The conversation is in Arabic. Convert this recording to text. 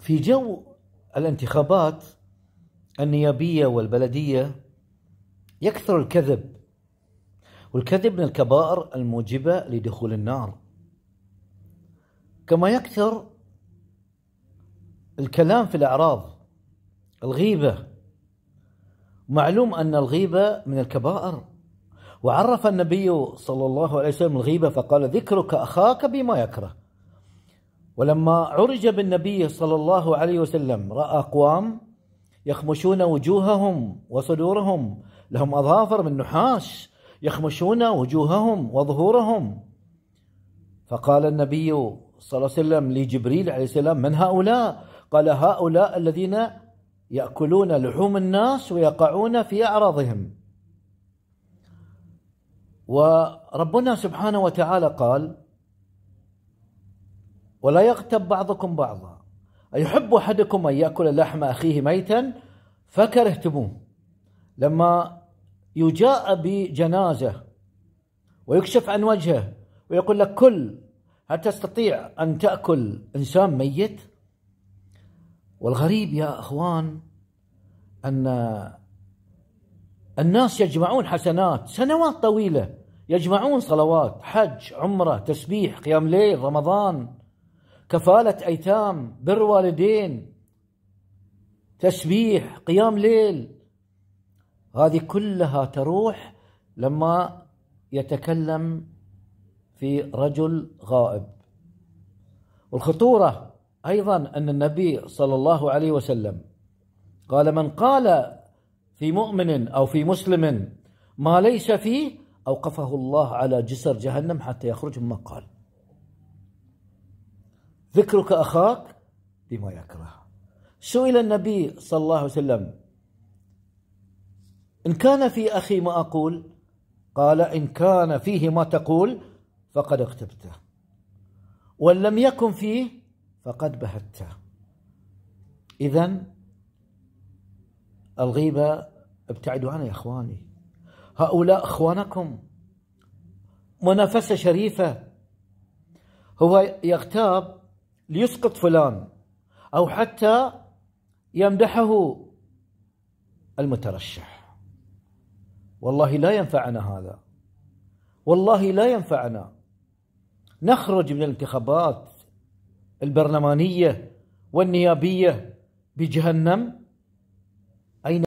في جو الانتخابات النيابية والبلدية يكثر الكذب والكذب من الكبائر الموجبة لدخول النار كما يكثر الكلام في الأعراض الغيبة معلوم أن الغيبة من الكبائر وعرف النبي صلى الله عليه وسلم الغيبة فقال ذكرك أخاك بما يكره ولما عرج بالنبي صلى الله عليه وسلم راى اقوام يخمشون وجوههم وصدورهم لهم اظافر من نحاس يخمشون وجوههم وظهورهم فقال النبي صلى الله عليه وسلم لجبريل عليه السلام من هؤلاء قال هؤلاء الذين ياكلون لحوم الناس ويقعون في اعراضهم وربنا سبحانه وتعالى قال ولا يغتب بعضكم بعضا أيحب أحدكم أن يأكل لحم أخيه ميتا فكرهتموه لما يجاء بجنازة ويكشف عن وجهه ويقول لك كل هل تستطيع أن تأكل إنسان ميت والغريب يا أخوان أن الناس يجمعون حسنات سنوات طويلة يجمعون صلوات حج عمرة تسبيح قيام ليل رمضان كفالة أيتام بر والدين تسبيح قيام ليل هذه كلها تروح لما يتكلم في رجل غائب والخطورة أيضا أن النبي صلى الله عليه وسلم قال من قال في مؤمن أو في مسلم ما ليس فيه أوقفه الله على جسر جهنم حتى يخرج مما قال ذكرك أخاك بما يكره سئل النبي صلى الله عليه وسلم إن كان في أخي ما أقول قال إن كان فيه ما تقول فقد اغتبته وإن لم يكن فيه فقد بهته إذا الغيبة ابتعدوا عنها يا إخواني هؤلاء إخوانكم منافسة شريفة هو يغتاب ليسقط فلان أو حتى يمدحه المترشح والله لا ينفعنا هذا والله لا ينفعنا نخرج من الانتخابات البرلمانية والنيابية بجهنم